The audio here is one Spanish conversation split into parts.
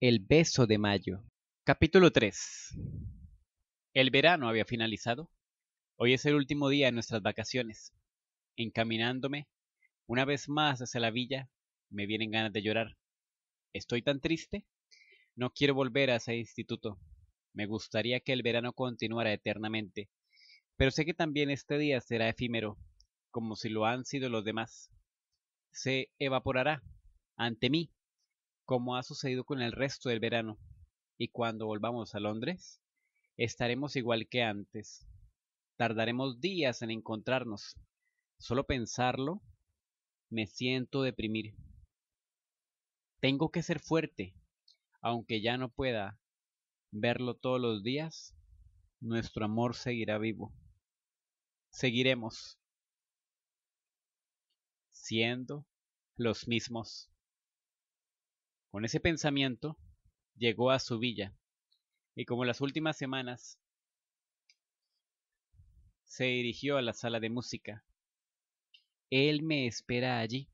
El beso de mayo. Capítulo 3. El verano había finalizado. Hoy es el último día de nuestras vacaciones. Encaminándome, una vez más hacia la villa, me vienen ganas de llorar. Estoy tan triste. No quiero volver a ese instituto. Me gustaría que el verano continuara eternamente, pero sé que también este día será efímero, como si lo han sido los demás. Se evaporará ante mí como ha sucedido con el resto del verano, y cuando volvamos a Londres, estaremos igual que antes. Tardaremos días en encontrarnos. Solo pensarlo, me siento deprimir. Tengo que ser fuerte, aunque ya no pueda verlo todos los días, nuestro amor seguirá vivo. Seguiremos siendo los mismos. Con ese pensamiento llegó a su villa y como las últimas semanas se dirigió a la sala de música. Él me espera allí.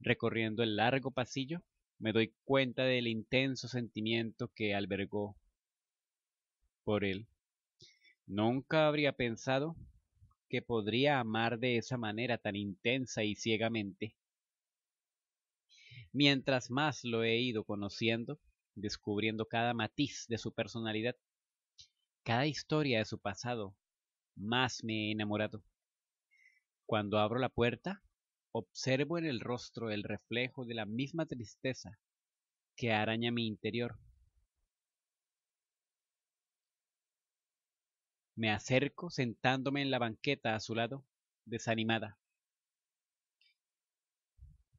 Recorriendo el largo pasillo, me doy cuenta del intenso sentimiento que albergó por él. Nunca habría pensado que podría amar de esa manera tan intensa y ciegamente. Mientras más lo he ido conociendo, descubriendo cada matiz de su personalidad, cada historia de su pasado, más me he enamorado. Cuando abro la puerta, observo en el rostro el reflejo de la misma tristeza que araña mi interior. Me acerco sentándome en la banqueta a su lado, desanimada.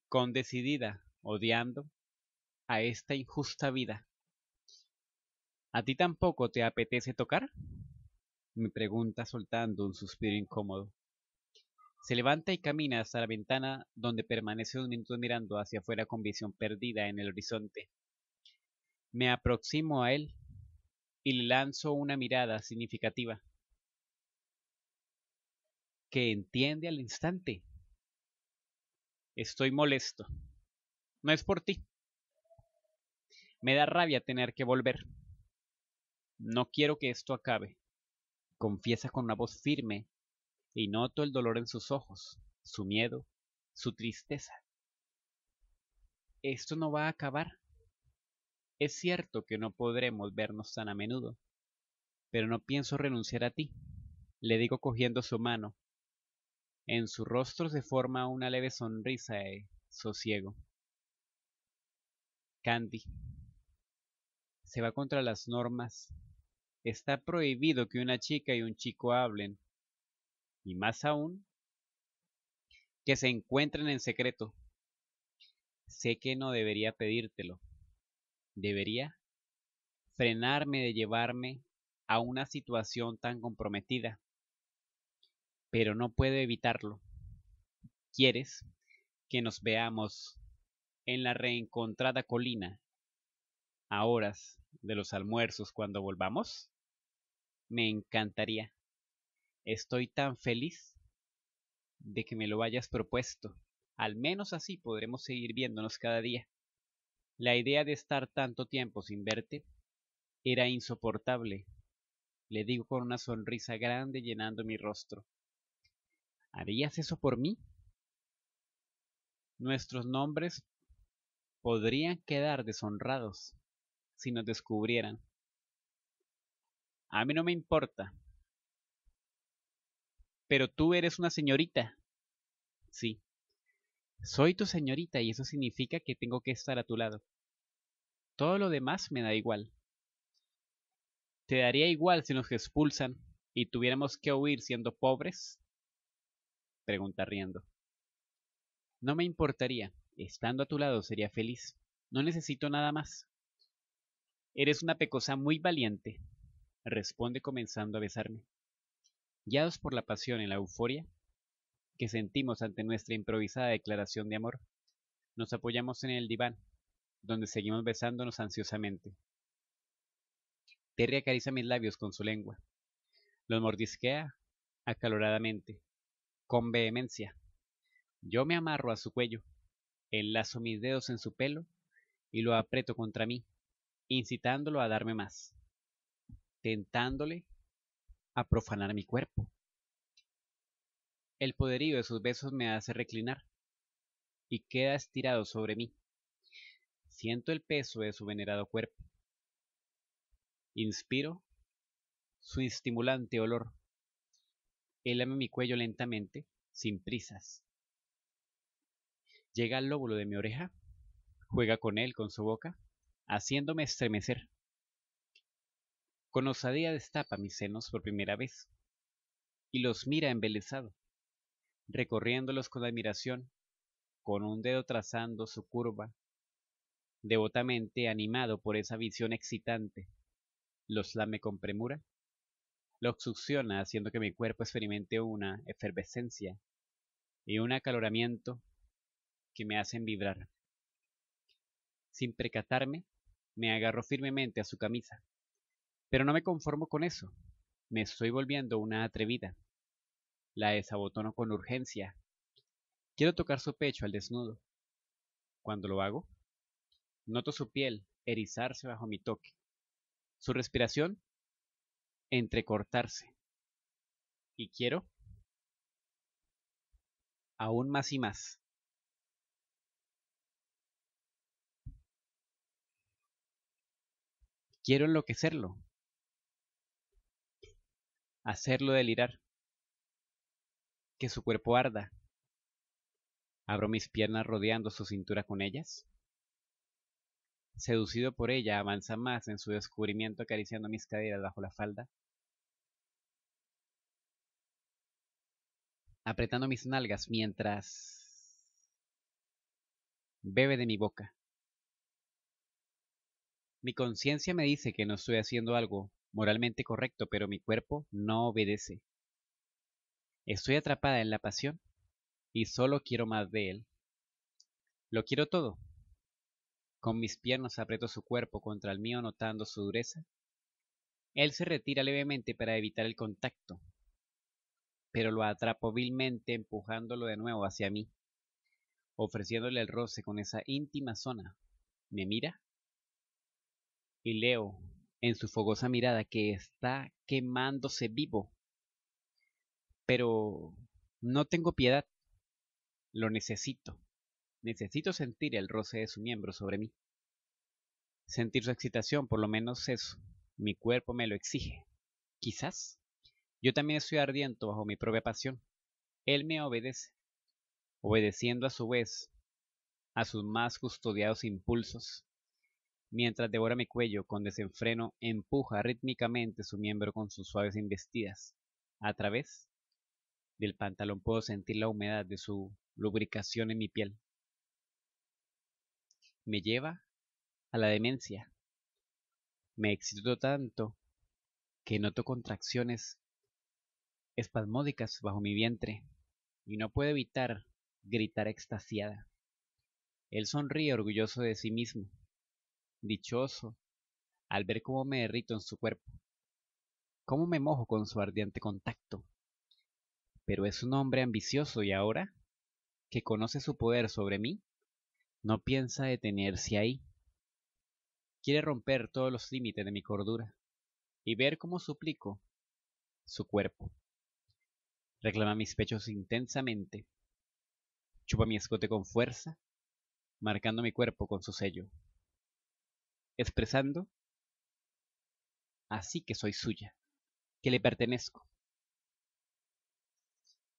Con decidida odiando a esta injusta vida. ¿A ti tampoco te apetece tocar? me pregunta soltando un suspiro incómodo. Se levanta y camina hasta la ventana donde permanece un minuto mirando hacia afuera con visión perdida en el horizonte. Me aproximo a él y le lanzo una mirada significativa que entiende al instante. Estoy molesto. No es por ti. Me da rabia tener que volver. No quiero que esto acabe. Confiesa con una voz firme y noto el dolor en sus ojos, su miedo, su tristeza. Esto no va a acabar. Es cierto que no podremos vernos tan a menudo, pero no pienso renunciar a ti, le digo cogiendo su mano. En su rostro se forma una leve sonrisa de eh, sosiego. Candy. Se va contra las normas. Está prohibido que una chica y un chico hablen. Y más aún, que se encuentren en secreto. Sé que no debería pedírtelo. Debería frenarme de llevarme a una situación tan comprometida. Pero no puedo evitarlo. ¿Quieres que nos veamos en la reencontrada colina, a horas de los almuerzos cuando volvamos? Me encantaría. Estoy tan feliz de que me lo hayas propuesto. Al menos así podremos seguir viéndonos cada día. La idea de estar tanto tiempo sin verte era insoportable, le digo con una sonrisa grande llenando mi rostro. ¿Harías eso por mí? Nuestros nombres podrían quedar deshonrados si nos descubrieran. A mí no me importa. Pero tú eres una señorita. Sí. Soy tu señorita y eso significa que tengo que estar a tu lado. Todo lo demás me da igual. ¿Te daría igual si nos expulsan y tuviéramos que huir siendo pobres? Pregunta riendo. No me importaría, Estando a tu lado sería feliz. No necesito nada más. Eres una pecosa muy valiente, responde comenzando a besarme. Guiados por la pasión y la euforia que sentimos ante nuestra improvisada declaración de amor, nos apoyamos en el diván, donde seguimos besándonos ansiosamente. Terry acaricia mis labios con su lengua. Los mordisquea acaloradamente, con vehemencia. Yo me amarro a su cuello Enlazo mis dedos en su pelo y lo aprieto contra mí, incitándolo a darme más, tentándole a profanar mi cuerpo. El poderío de sus besos me hace reclinar y queda estirado sobre mí. Siento el peso de su venerado cuerpo. Inspiro su estimulante olor. Él mi cuello lentamente, sin prisas. Llega al lóbulo de mi oreja, juega con él, con su boca, haciéndome estremecer. Con osadía destapa mis senos por primera vez y los mira embelesado, recorriéndolos con admiración, con un dedo trazando su curva, devotamente animado por esa visión excitante. Los lame con premura, los succiona haciendo que mi cuerpo experimente una efervescencia y un acaloramiento que me hacen vibrar. Sin precatarme, me agarro firmemente a su camisa. Pero no me conformo con eso. Me estoy volviendo una atrevida. La desabotono con urgencia. Quiero tocar su pecho al desnudo. Cuando lo hago, noto su piel erizarse bajo mi toque. Su respiración entrecortarse. Y quiero aún más y más. Quiero enloquecerlo. Hacerlo delirar. Que su cuerpo arda. Abro mis piernas rodeando su cintura con ellas. Seducido por ella, avanza más en su descubrimiento acariciando mis caderas bajo la falda. Apretando mis nalgas mientras bebe de mi boca. Mi conciencia me dice que no estoy haciendo algo moralmente correcto, pero mi cuerpo no obedece. Estoy atrapada en la pasión y solo quiero más de él. Lo quiero todo. Con mis piernas aprieto su cuerpo contra el mío notando su dureza. Él se retira levemente para evitar el contacto, pero lo atrapo vilmente empujándolo de nuevo hacia mí, ofreciéndole el roce con esa íntima zona. Me mira y leo en su fogosa mirada que está quemándose vivo. Pero no tengo piedad. Lo necesito. Necesito sentir el roce de su miembro sobre mí. Sentir su excitación, por lo menos eso. Mi cuerpo me lo exige. Quizás. Yo también estoy ardiente bajo mi propia pasión. Él me obedece, obedeciendo a su vez a sus más custodiados impulsos mientras devora mi cuello con desenfreno, empuja rítmicamente su miembro con sus suaves investidas. A través del pantalón puedo sentir la humedad de su lubricación en mi piel. Me lleva a la demencia. Me excito tanto que noto contracciones espasmódicas bajo mi vientre y no puedo evitar gritar extasiada. Él sonríe orgulloso de sí mismo dichoso, al ver cómo me derrito en su cuerpo, cómo me mojo con su ardiente contacto. Pero es un hombre ambicioso y ahora, que conoce su poder sobre mí, no piensa detenerse ahí. Quiere romper todos los límites de mi cordura y ver cómo suplico su cuerpo. Reclama mis pechos intensamente, chupa mi escote con fuerza, marcando mi cuerpo con su sello expresando así que soy suya, que le pertenezco.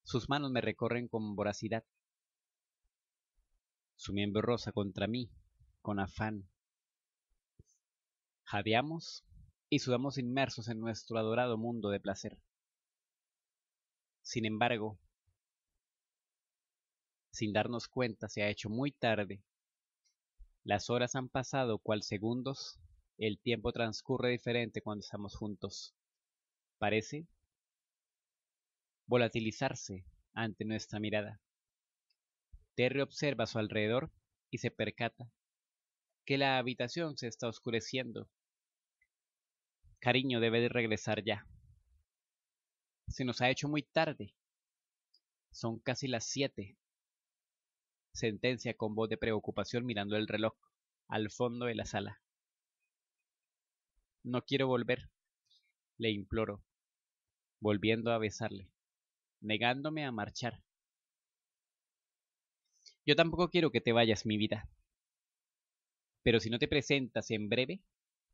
Sus manos me recorren con voracidad, su miembro rosa contra mí, con afán. Jadeamos y sudamos inmersos en nuestro adorado mundo de placer. Sin embargo, sin darnos cuenta, se ha hecho muy tarde las horas han pasado cual segundos, el tiempo transcurre diferente cuando estamos juntos. Parece volatilizarse ante nuestra mirada. Terry observa a su alrededor y se percata que la habitación se está oscureciendo. Cariño debe de regresar ya. Se nos ha hecho muy tarde. Son casi las siete sentencia con voz de preocupación mirando el reloj al fondo de la sala. No quiero volver, le imploro, volviendo a besarle, negándome a marchar. Yo tampoco quiero que te vayas, mi vida. Pero si no te presentas en breve,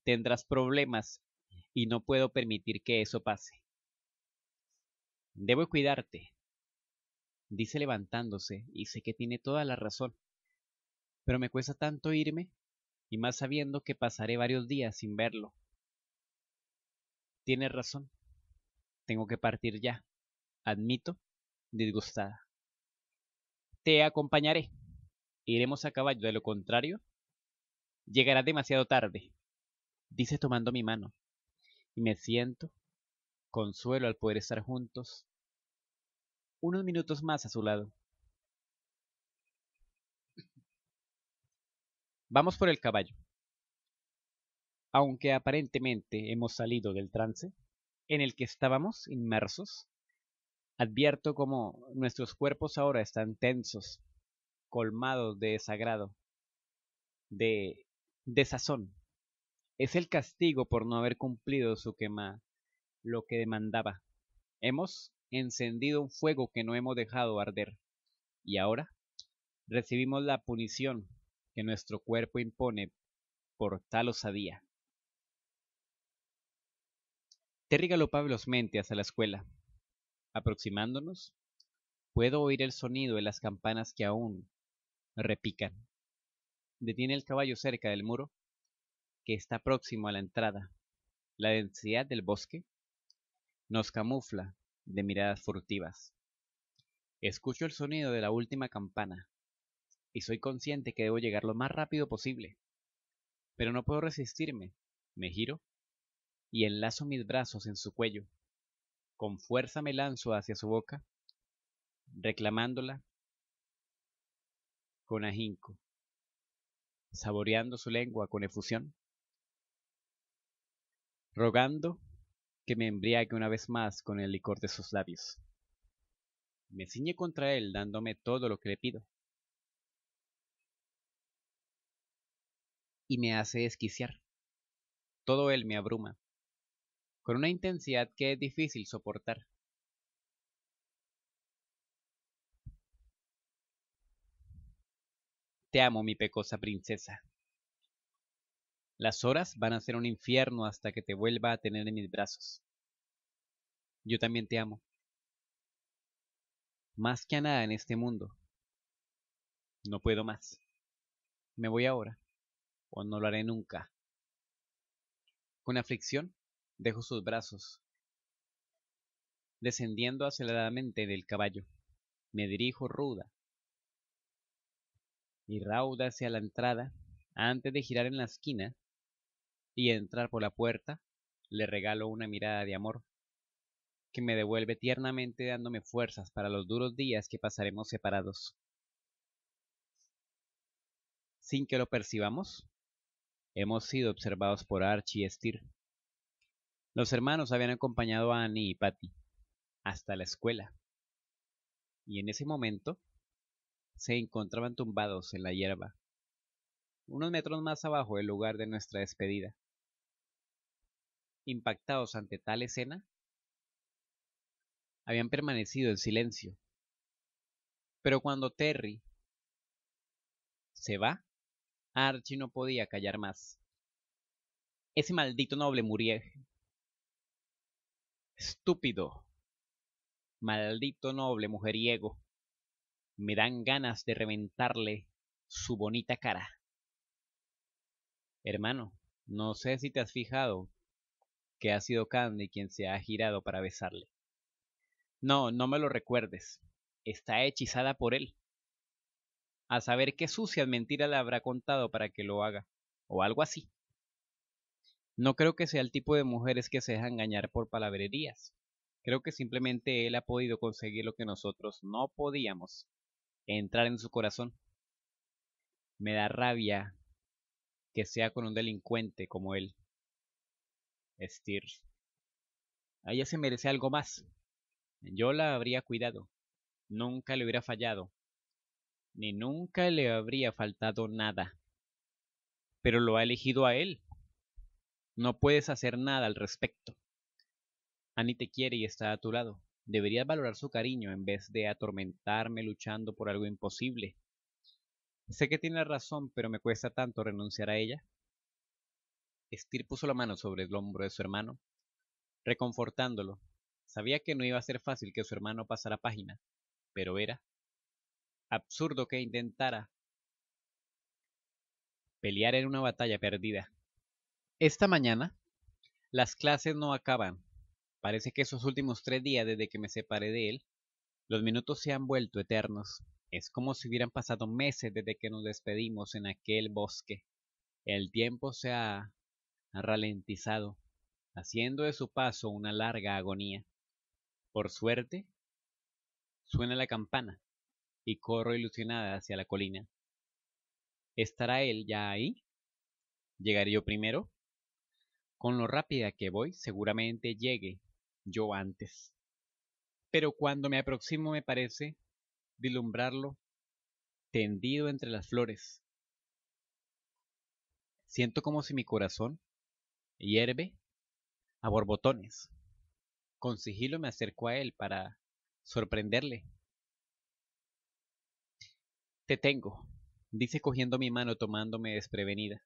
tendrás problemas y no puedo permitir que eso pase. Debo cuidarte, dice levantándose, y sé que tiene toda la razón. Pero me cuesta tanto irme, y más sabiendo que pasaré varios días sin verlo. Tiene razón. Tengo que partir ya, admito, disgustada. Te acompañaré. Iremos a caballo, de lo contrario, llegará demasiado tarde, dice tomando mi mano, y me siento, consuelo al poder estar juntos, unos minutos más a su lado. Vamos por el caballo. Aunque aparentemente hemos salido del trance en el que estábamos inmersos, advierto como nuestros cuerpos ahora están tensos, colmados de desagrado, de desazón. Es el castigo por no haber cumplido su quema lo que demandaba. Hemos encendido un fuego que no hemos dejado arder. Y ahora recibimos la punición que nuestro cuerpo impone por tal osadía. Terry los velozmente hacia la escuela. Aproximándonos, puedo oír el sonido de las campanas que aún repican. Detiene el caballo cerca del muro, que está próximo a la entrada. La densidad del bosque nos camufla de miradas furtivas. Escucho el sonido de la última campana y soy consciente que debo llegar lo más rápido posible. Pero no puedo resistirme. Me giro y enlazo mis brazos en su cuello. Con fuerza me lanzo hacia su boca, reclamándola con ahínco, saboreando su lengua con efusión, rogando que me embriague una vez más con el licor de sus labios. Me ciñe contra él dándome todo lo que le pido. Y me hace esquiciar. Todo él me abruma, con una intensidad que es difícil soportar. Te amo, mi pecosa princesa. Las horas van a ser un infierno hasta que te vuelva a tener en mis brazos. Yo también te amo. Más que a nada en este mundo. No puedo más. Me voy ahora. O no lo haré nunca. Con aflicción, dejo sus brazos, descendiendo aceleradamente del caballo. Me dirijo ruda y rauda hacia la entrada antes de girar en la esquina y entrar por la puerta, le regalo una mirada de amor, que me devuelve tiernamente dándome fuerzas para los duros días que pasaremos separados. Sin que lo percibamos, hemos sido observados por Archie y Steer. Los hermanos habían acompañado a Annie y Patty hasta la escuela, y en ese momento se encontraban tumbados en la hierba, unos metros más abajo del lugar de nuestra despedida impactados ante tal escena, habían permanecido en silencio. Pero cuando Terry se va, Archie no podía callar más. Ese maldito noble murió. Estúpido. Maldito noble mujeriego. Me dan ganas de reventarle su bonita cara. Hermano, no sé si te has fijado, que ha sido Candy quien se ha girado para besarle. No, no me lo recuerdes. Está hechizada por él. A saber qué sucia mentira le habrá contado para que lo haga, o algo así. No creo que sea el tipo de mujeres que se deja engañar por palabrerías. Creo que simplemente él ha podido conseguir lo que nosotros no podíamos, entrar en su corazón. Me da rabia que sea con un delincuente como él. Estir. A ella se merece algo más. Yo la habría cuidado. Nunca le hubiera fallado. Ni nunca le habría faltado nada. Pero lo ha elegido a él. No puedes hacer nada al respecto. Annie te quiere y está a tu lado. Deberías valorar su cariño en vez de atormentarme luchando por algo imposible. Sé que tiene razón, pero me cuesta tanto renunciar a ella. Estir puso la mano sobre el hombro de su hermano, reconfortándolo. Sabía que no iba a ser fácil que su hermano pasara página, pero era absurdo que intentara pelear en una batalla perdida. Esta mañana, las clases no acaban. Parece que esos últimos tres días desde que me separé de él, los minutos se han vuelto eternos. Es como si hubieran pasado meses desde que nos despedimos en aquel bosque. El tiempo se ha ralentizado, haciendo de su paso una larga agonía. Por suerte, suena la campana y corro ilusionada hacia la colina. ¿Estará él ya ahí? ¿Llegaré yo primero? Con lo rápida que voy, seguramente llegue yo antes. Pero cuando me aproximo me parece dilumbrarlo tendido entre las flores. Siento como si mi corazón hierve a borbotones. Con sigilo me acerco a él para sorprenderle. Te tengo, dice cogiendo mi mano tomándome desprevenida.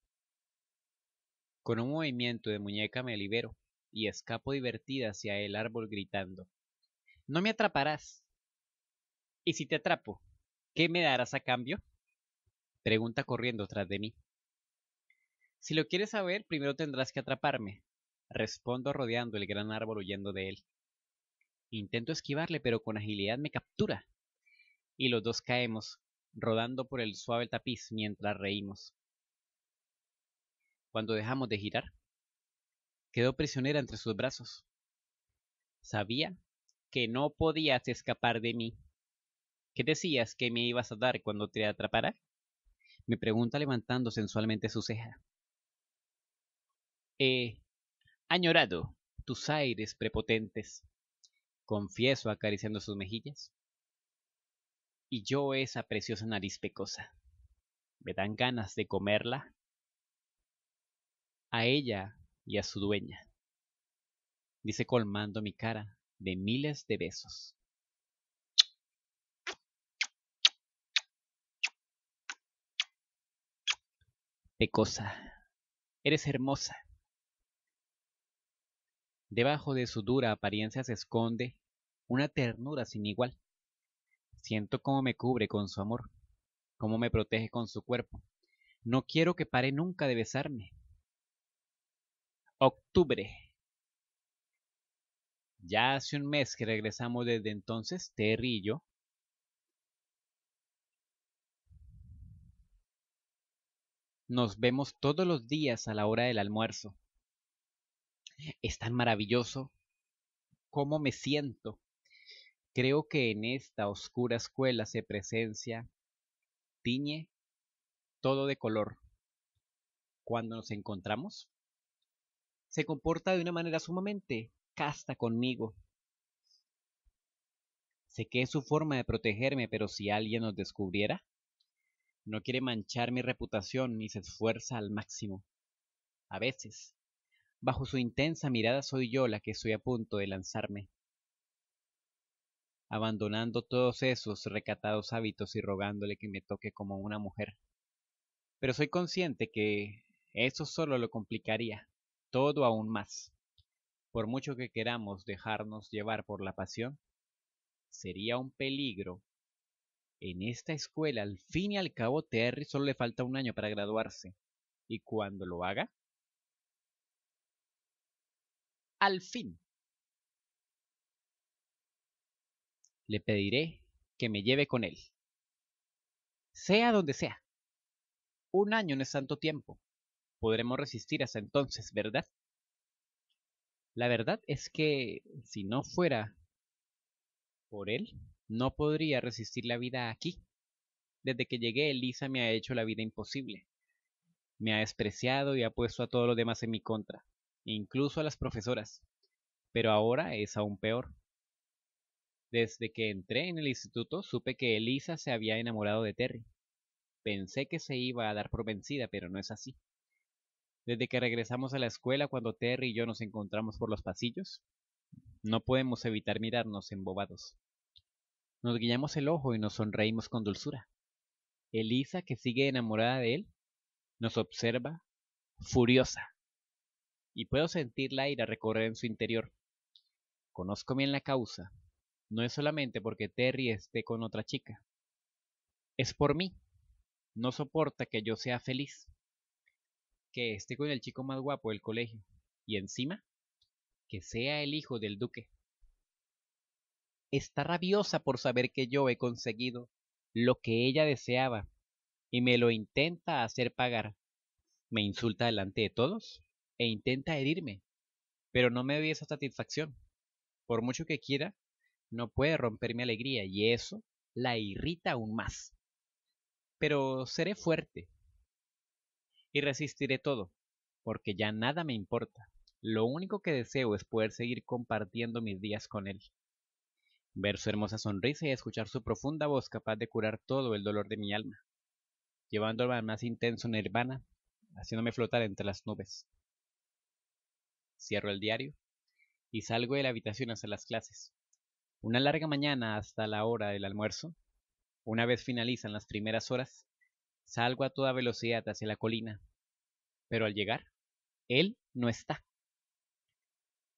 Con un movimiento de muñeca me libero y escapo divertida hacia el árbol gritando. No me atraparás. ¿Y si te atrapo? ¿Qué me darás a cambio? Pregunta corriendo tras de mí. Si lo quieres saber, primero tendrás que atraparme. Respondo rodeando el gran árbol huyendo de él. Intento esquivarle, pero con agilidad me captura. Y los dos caemos, rodando por el suave tapiz mientras reímos. Cuando dejamos de girar, quedó prisionera entre sus brazos. Sabía que no podías escapar de mí. ¿Qué decías que me ibas a dar cuando te atrapara? Me pregunta levantando sensualmente su ceja. He eh, añorado tus aires prepotentes, confieso acariciando sus mejillas. Y yo esa preciosa nariz pecosa, me dan ganas de comerla a ella y a su dueña. Dice colmando mi cara de miles de besos. Pecosa, eres hermosa Debajo de su dura apariencia se esconde una ternura sin igual. Siento cómo me cubre con su amor, cómo me protege con su cuerpo. No quiero que pare nunca de besarme. Octubre. Ya hace un mes que regresamos desde entonces, Terry y yo. Nos vemos todos los días a la hora del almuerzo es tan maravilloso. ¿Cómo me siento? Creo que en esta oscura escuela se presencia, tiñe todo de color. Cuando nos encontramos, se comporta de una manera sumamente casta conmigo. Sé que es su forma de protegerme, pero si alguien nos descubriera, no quiere manchar mi reputación ni se esfuerza al máximo. A veces Bajo su intensa mirada soy yo la que estoy a punto de lanzarme. Abandonando todos esos recatados hábitos y rogándole que me toque como una mujer. Pero soy consciente que eso solo lo complicaría, todo aún más. Por mucho que queramos dejarnos llevar por la pasión, sería un peligro. En esta escuela, al fin y al cabo, Terry solo le falta un año para graduarse. Y cuando lo haga, al fin. Le pediré que me lleve con él. Sea donde sea. Un año no es tanto tiempo. Podremos resistir hasta entonces, ¿verdad? La verdad es que si no fuera por él, no podría resistir la vida aquí. Desde que llegué, Elisa me ha hecho la vida imposible. Me ha despreciado y ha puesto a todos los demás en mi contra incluso a las profesoras, pero ahora es aún peor. Desde que entré en el instituto supe que Elisa se había enamorado de Terry. Pensé que se iba a dar por vencida, pero no es así. Desde que regresamos a la escuela cuando Terry y yo nos encontramos por los pasillos, no podemos evitar mirarnos embobados. Nos guiñamos el ojo y nos sonreímos con dulzura. Elisa, que sigue enamorada de él, nos observa furiosa y puedo sentir la ira recorrer en su interior. Conozco bien la causa. No es solamente porque Terry esté con otra chica. Es por mí. No soporta que yo sea feliz. Que esté con el chico más guapo del colegio. Y encima, que sea el hijo del duque. Está rabiosa por saber que yo he conseguido lo que ella deseaba y me lo intenta hacer pagar. Me insulta delante de todos e intenta herirme, pero no me doy esa satisfacción. Por mucho que quiera, no puede romper mi alegría y eso la irrita aún más. Pero seré fuerte y resistiré todo, porque ya nada me importa. Lo único que deseo es poder seguir compartiendo mis días con él. Ver su hermosa sonrisa y escuchar su profunda voz capaz de curar todo el dolor de mi alma, llevándola más intenso en nirvana, haciéndome flotar entre las nubes cierro el diario y salgo de la habitación hacia las clases. Una larga mañana hasta la hora del almuerzo. Una vez finalizan las primeras horas, salgo a toda velocidad hacia la colina. Pero al llegar, él no está.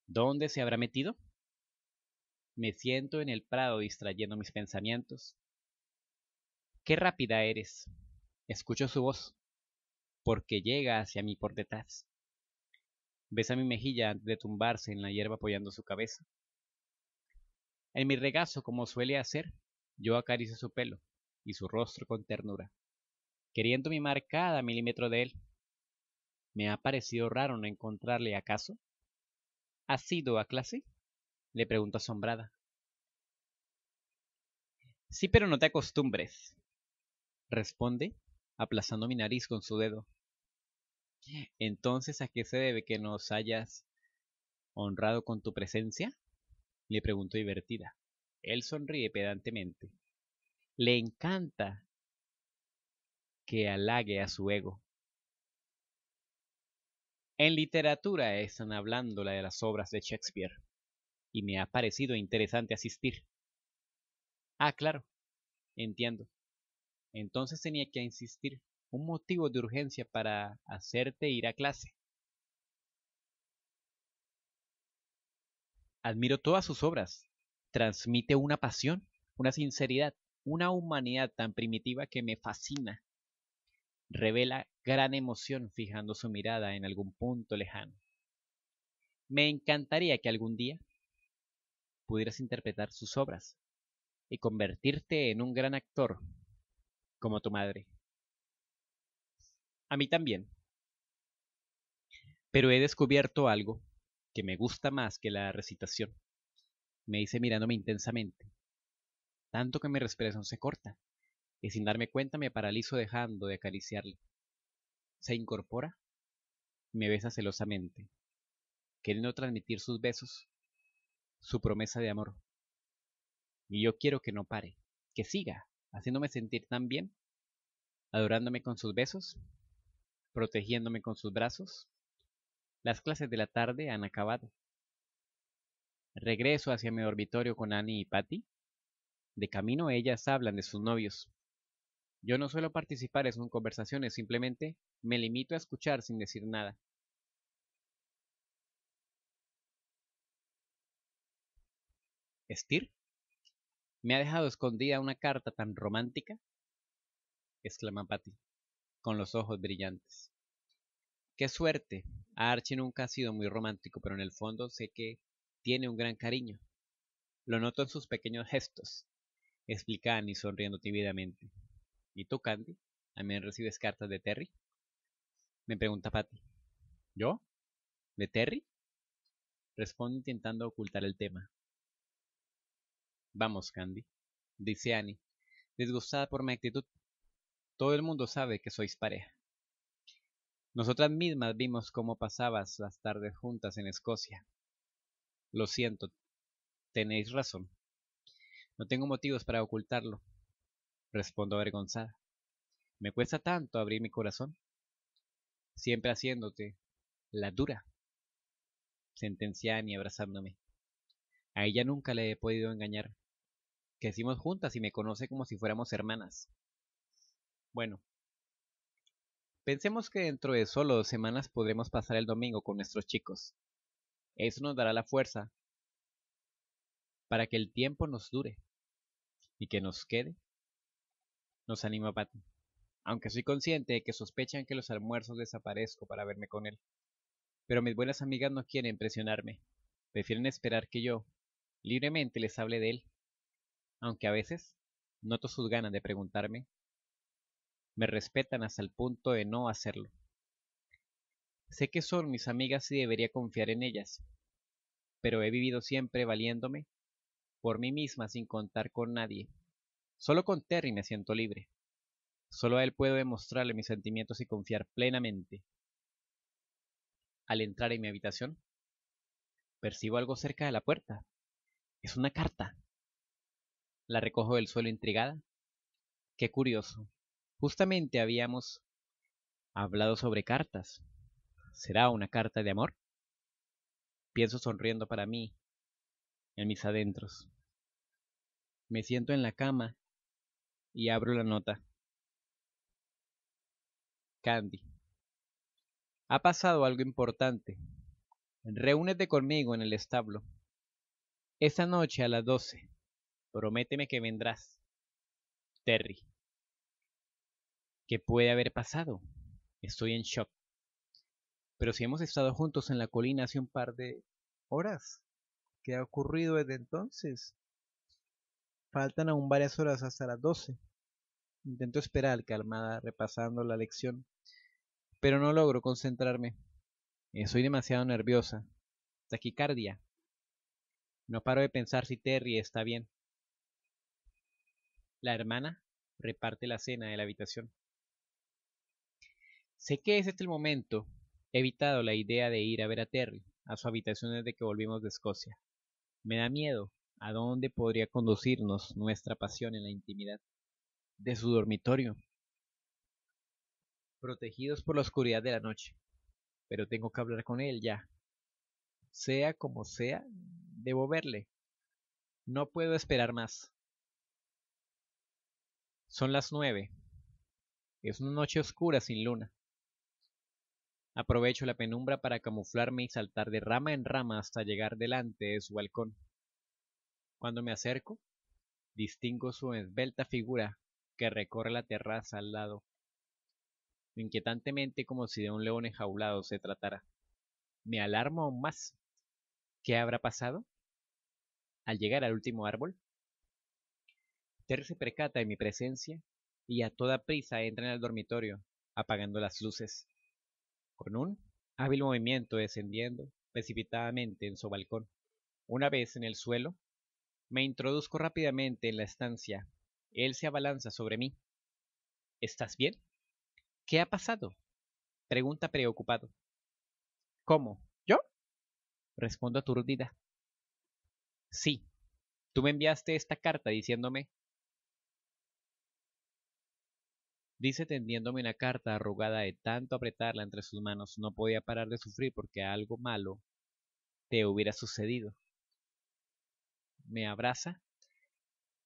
¿Dónde se habrá metido? Me siento en el prado distrayendo mis pensamientos. Qué rápida eres. Escucho su voz, porque llega hacia mí por detrás. Besa mi mejilla antes de tumbarse en la hierba apoyando su cabeza. En mi regazo, como suele hacer, yo acaricio su pelo y su rostro con ternura, queriendo mimar cada milímetro de él. ¿Me ha parecido raro no encontrarle acaso? ¿Has ido a clase? Le pregunto asombrada. Sí, pero no te acostumbres, responde, aplazando mi nariz con su dedo. Entonces, ¿a qué se debe que nos hayas honrado con tu presencia? le preguntó divertida. Él sonríe pedantemente. Le encanta que halague a su ego. En literatura están hablando de las obras de Shakespeare, y me ha parecido interesante asistir. Ah, claro, entiendo. Entonces tenía que insistir un motivo de urgencia para hacerte ir a clase. Admiro todas sus obras. Transmite una pasión, una sinceridad, una humanidad tan primitiva que me fascina. Revela gran emoción fijando su mirada en algún punto lejano. Me encantaría que algún día pudieras interpretar sus obras y convertirte en un gran actor como tu madre. A mí también. Pero he descubierto algo que me gusta más que la recitación. Me hice mirándome intensamente. Tanto que mi respiración se corta, y sin darme cuenta me paralizo dejando de acariciarle. Se incorpora, me besa celosamente, queriendo transmitir sus besos, su promesa de amor. Y yo quiero que no pare, que siga, haciéndome sentir tan bien, adorándome con sus besos protegiéndome con sus brazos. Las clases de la tarde han acabado. Regreso hacia mi dormitorio con Annie y Patty. De camino ellas hablan de sus novios. Yo no suelo participar en sus conversaciones, simplemente me limito a escuchar sin decir nada. ¿Estir? ¿Me ha dejado escondida una carta tan romántica? exclama Patty con los ojos brillantes. Qué suerte. A Archie nunca ha sido muy romántico, pero en el fondo sé que tiene un gran cariño. Lo noto en sus pequeños gestos, explica Annie sonriendo tímidamente. ¿Y tú, Candy? ¿También recibes cartas de Terry? Me pregunta Patty. ¿Yo? ¿De Terry? Responde intentando ocultar el tema. Vamos, Candy, dice Annie, disgustada por mi actitud, todo el mundo sabe que sois pareja. Nosotras mismas vimos cómo pasabas las tardes juntas en Escocia. Lo siento, tenéis razón. No tengo motivos para ocultarlo, respondo avergonzada. Me cuesta tanto abrir mi corazón, siempre haciéndote la dura, sentencia Annie abrazándome. A ella nunca le he podido engañar. Crecimos juntas y me conoce como si fuéramos hermanas. Bueno, pensemos que dentro de solo dos semanas podremos pasar el domingo con nuestros chicos. Eso nos dará la fuerza para que el tiempo nos dure y que nos quede. Nos anima Pat, aunque soy consciente de que sospechan que los almuerzos desaparezco para verme con él. Pero mis buenas amigas no quieren presionarme, prefieren esperar que yo libremente les hable de él, aunque a veces noto sus ganas de preguntarme me respetan hasta el punto de no hacerlo. Sé que son mis amigas y debería confiar en ellas, pero he vivido siempre valiéndome por mí misma sin contar con nadie. Solo con Terry me siento libre. Solo a él puedo demostrarle mis sentimientos y confiar plenamente. Al entrar en mi habitación, percibo algo cerca de la puerta. Es una carta. La recojo del suelo intrigada. Qué curioso. Justamente habíamos hablado sobre cartas. ¿Será una carta de amor? Pienso sonriendo para mí, en mis adentros. Me siento en la cama y abro la nota. Candy. Ha pasado algo importante. Reúnete conmigo en el establo. Esta noche a las doce. Prométeme que vendrás. Terry. ¿Qué puede haber pasado? Estoy en shock. Pero si hemos estado juntos en la colina hace un par de horas, ¿qué ha ocurrido desde entonces? Faltan aún varias horas hasta las doce. Intento esperar, calmada, repasando la lección, pero no logro concentrarme. Estoy demasiado nerviosa. Taquicardia. No paro de pensar si Terry está bien. La hermana reparte la cena de la habitación. Sé que este el momento he evitado la idea de ir a ver a Terry a su habitación desde que volvimos de Escocia. Me da miedo a dónde podría conducirnos nuestra pasión en la intimidad de su dormitorio, protegidos por la oscuridad de la noche. Pero tengo que hablar con él ya. Sea como sea, debo verle. No puedo esperar más. Son las nueve. Es una noche oscura sin luna. Aprovecho la penumbra para camuflarme y saltar de rama en rama hasta llegar delante de su balcón. Cuando me acerco, distingo su esbelta figura que recorre la terraza al lado, inquietantemente como si de un león enjaulado se tratara. Me alarmo aún más. ¿Qué habrá pasado? Al llegar al último árbol, Ter se percata de mi presencia y a toda prisa entra en el dormitorio, apagando las luces con un hábil movimiento descendiendo precipitadamente en su balcón. Una vez en el suelo, me introduzco rápidamente en la estancia. Él se abalanza sobre mí. ¿Estás bien? ¿Qué ha pasado? Pregunta preocupado. ¿Cómo? ¿Yo? Respondo aturdida. Sí, tú me enviaste esta carta diciéndome Dice tendiéndome una carta arrugada de tanto apretarla entre sus manos. No podía parar de sufrir porque algo malo te hubiera sucedido. Me abraza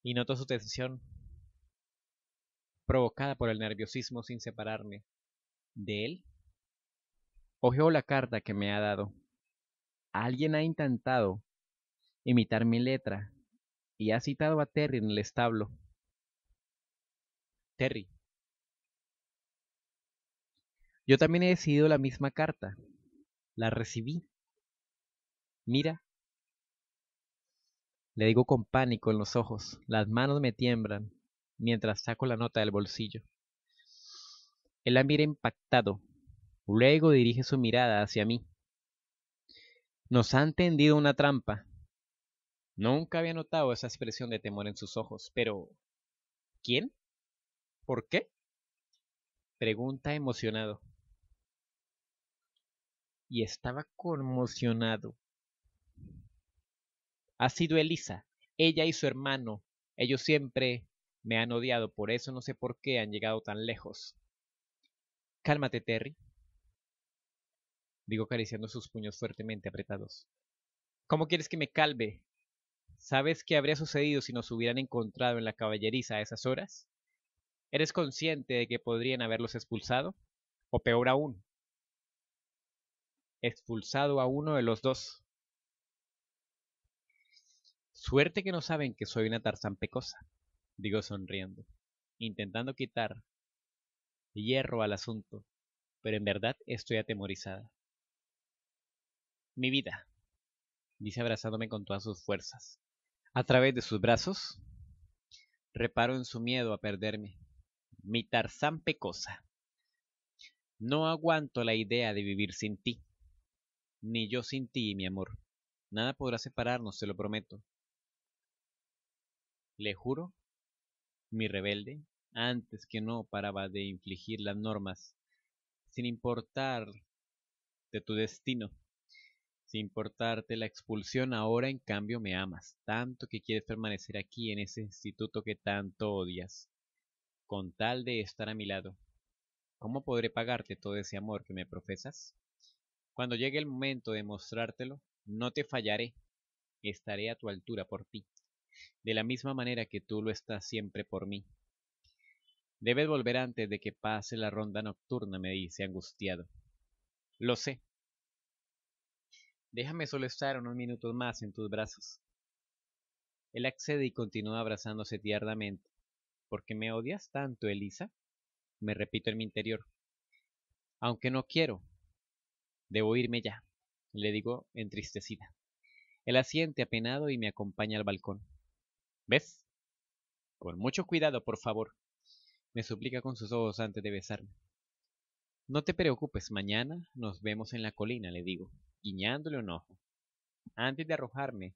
y noto su tensión provocada por el nerviosismo sin separarme de él. Ojeo la carta que me ha dado. Alguien ha intentado imitar mi letra y ha citado a Terry en el establo. Terry, yo también he decidido la misma carta. La recibí. Mira. Le digo con pánico en los ojos, las manos me tiemblan, mientras saco la nota del bolsillo. Él la mira impactado, luego dirige su mirada hacia mí. Nos han tendido una trampa. Nunca había notado esa expresión de temor en sus ojos, pero... ¿Quién? ¿Por qué? Pregunta emocionado y estaba conmocionado. Ha sido Elisa, ella y su hermano. Ellos siempre me han odiado, por eso no sé por qué han llegado tan lejos. Cálmate, Terry. Digo acariciando sus puños fuertemente apretados. ¿Cómo quieres que me calme? ¿Sabes qué habría sucedido si nos hubieran encontrado en la caballeriza a esas horas? ¿Eres consciente de que podrían haberlos expulsado? O peor aún, expulsado a uno de los dos. Suerte que no saben que soy una tarzán pecosa, digo sonriendo, intentando quitar hierro al asunto, pero en verdad estoy atemorizada. Mi vida, dice abrazándome con todas sus fuerzas. A través de sus brazos, reparo en su miedo a perderme. Mi tarzán pecosa. No aguanto la idea de vivir sin ti ni yo sin ti, mi amor. Nada podrá separarnos, te lo prometo. Le juro, mi rebelde, antes que no paraba de infligir las normas, sin importar de tu destino, sin importarte la expulsión, ahora en cambio me amas, tanto que quieres permanecer aquí en ese instituto que tanto odias, con tal de estar a mi lado. ¿Cómo podré pagarte todo ese amor que me profesas? Cuando llegue el momento de mostrártelo, no te fallaré, estaré a tu altura por ti, de la misma manera que tú lo estás siempre por mí. Debes volver antes de que pase la ronda nocturna, me dice angustiado. Lo sé. Déjame solo estar unos minutos más en tus brazos. Él accede y continúa abrazándose tiernamente. ¿Por qué me odias tanto, Elisa? Me repito en mi interior. Aunque no quiero, Debo irme ya, le digo entristecida. Él asiente apenado y me acompaña al balcón. ¿Ves? Con mucho cuidado, por favor, me suplica con sus ojos antes de besarme. No te preocupes, mañana nos vemos en la colina, le digo, guiñándole un ojo, antes de arrojarme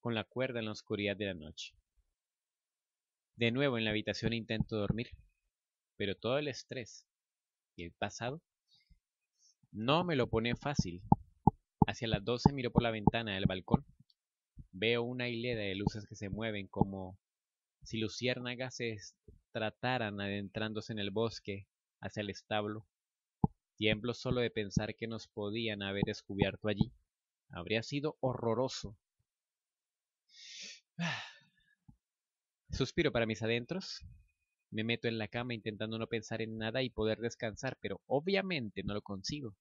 con la cuerda en la oscuridad de la noche. De nuevo en la habitación intento dormir, pero todo el estrés y el pasado no me lo pone fácil. Hacia las doce miro por la ventana del balcón. Veo una hilera de luces que se mueven como si luciérnagas se trataran adentrándose en el bosque hacia el establo. Tiemblo solo de pensar que nos podían haber descubierto allí. Habría sido horroroso. Suspiro para mis adentros me meto en la cama intentando no pensar en nada y poder descansar, pero obviamente no lo consigo.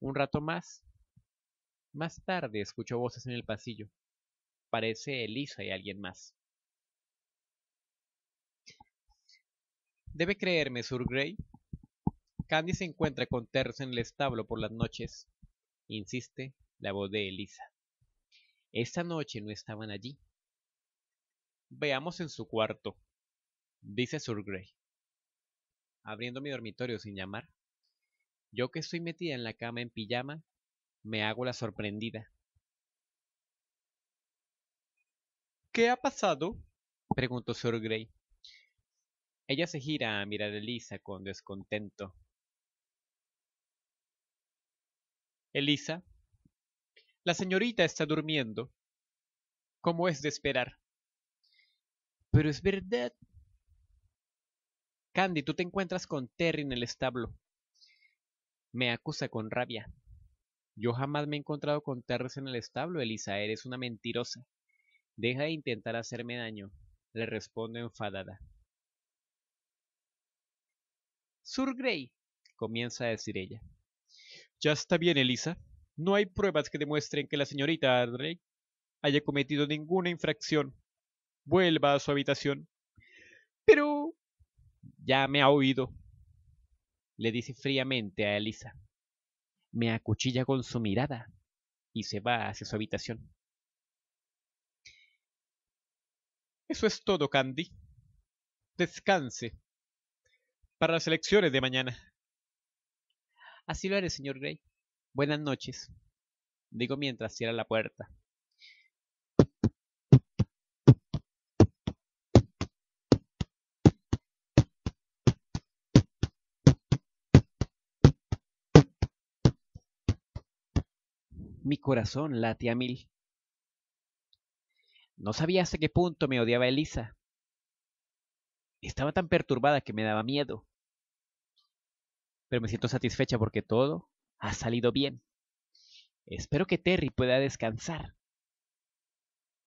Un rato más. Más tarde escucho voces en el pasillo. Parece Elisa y alguien más. Debe creerme, Sir Grey. Candy se encuentra con Terce en el establo por las noches. Insiste la voz de Elisa. Esta noche no estaban allí. Veamos en su cuarto, dice Sir Grey, abriendo mi dormitorio sin llamar. Yo que estoy metida en la cama en pijama, me hago la sorprendida. ¿Qué ha pasado? preguntó Sir Grey. Ella se gira a mirar a Elisa con descontento. Elisa, la señorita está durmiendo. ¿Cómo es de esperar? Pero es verdad Candy, tú te encuentras con Terry en el establo. Me acusa con rabia. Yo jamás me he encontrado con Terry en el establo, Elisa, eres una mentirosa. Deja de intentar hacerme daño, le respondo enfadada. Sur comienza a decir ella. Ya está bien, Elisa. No hay pruebas que demuestren que la señorita Ardrey haya cometido ninguna infracción. Vuelva a su habitación. Pero ya me ha oído, le dice fríamente a Elisa. Me acuchilla con su mirada y se va hacia su habitación. Eso es todo, Candy. Descanse. Para las elecciones de mañana. Así lo haré, señor Gray. Buenas noches. Digo mientras cierra la puerta. Mi corazón late a mil. No sabía hasta qué punto me odiaba Elisa. Estaba tan perturbada que me daba miedo. Pero me siento satisfecha porque todo ha salido bien. Espero que Terry pueda descansar.